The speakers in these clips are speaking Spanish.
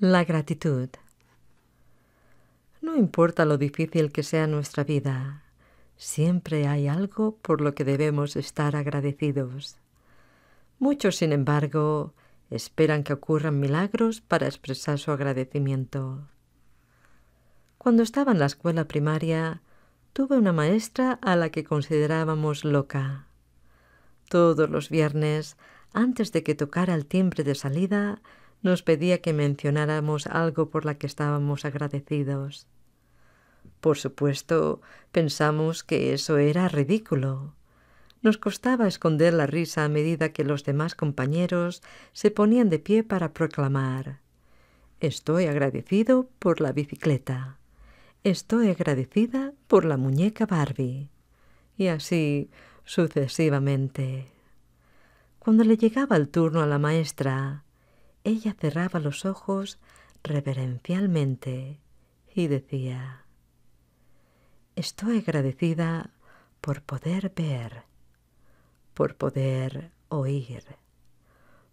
La gratitud. No importa lo difícil que sea nuestra vida, siempre hay algo por lo que debemos estar agradecidos. Muchos, sin embargo, esperan que ocurran milagros para expresar su agradecimiento. Cuando estaba en la escuela primaria, tuve una maestra a la que considerábamos loca. Todos los viernes, antes de que tocara el timbre de salida, nos pedía que mencionáramos algo por la que estábamos agradecidos. Por supuesto, pensamos que eso era ridículo. Nos costaba esconder la risa a medida que los demás compañeros se ponían de pie para proclamar Estoy agradecido por la bicicleta. Estoy agradecida por la muñeca Barbie. Y así sucesivamente. Cuando le llegaba el turno a la maestra, ella cerraba los ojos reverencialmente y decía, Estoy agradecida por poder ver, por poder oír,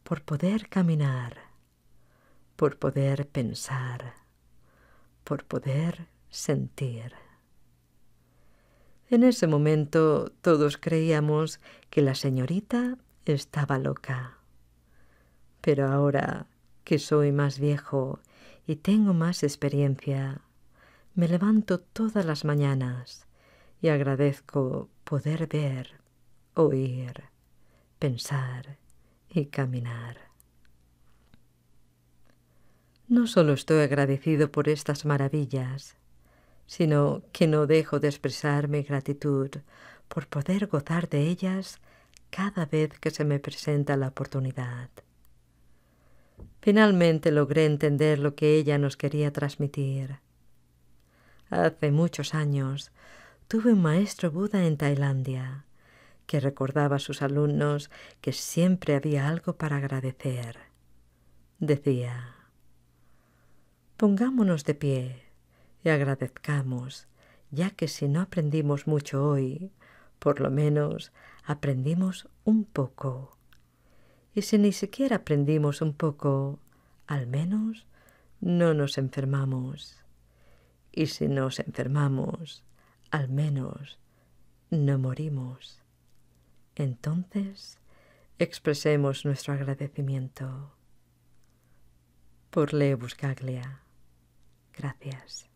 por poder caminar, por poder pensar, por poder sentir. En ese momento todos creíamos que la señorita estaba loca. Pero ahora que soy más viejo y tengo más experiencia, me levanto todas las mañanas y agradezco poder ver, oír, pensar y caminar. No solo estoy agradecido por estas maravillas, sino que no dejo de expresar mi gratitud por poder gozar de ellas cada vez que se me presenta la oportunidad. Finalmente logré entender lo que ella nos quería transmitir. Hace muchos años tuve un maestro Buda en Tailandia que recordaba a sus alumnos que siempre había algo para agradecer. Decía, pongámonos de pie y agradezcamos, ya que si no aprendimos mucho hoy, por lo menos aprendimos un poco y si ni siquiera aprendimos un poco, al menos no nos enfermamos. Y si nos enfermamos, al menos no morimos. Entonces, expresemos nuestro agradecimiento. Por Le Buscaglia. Gracias.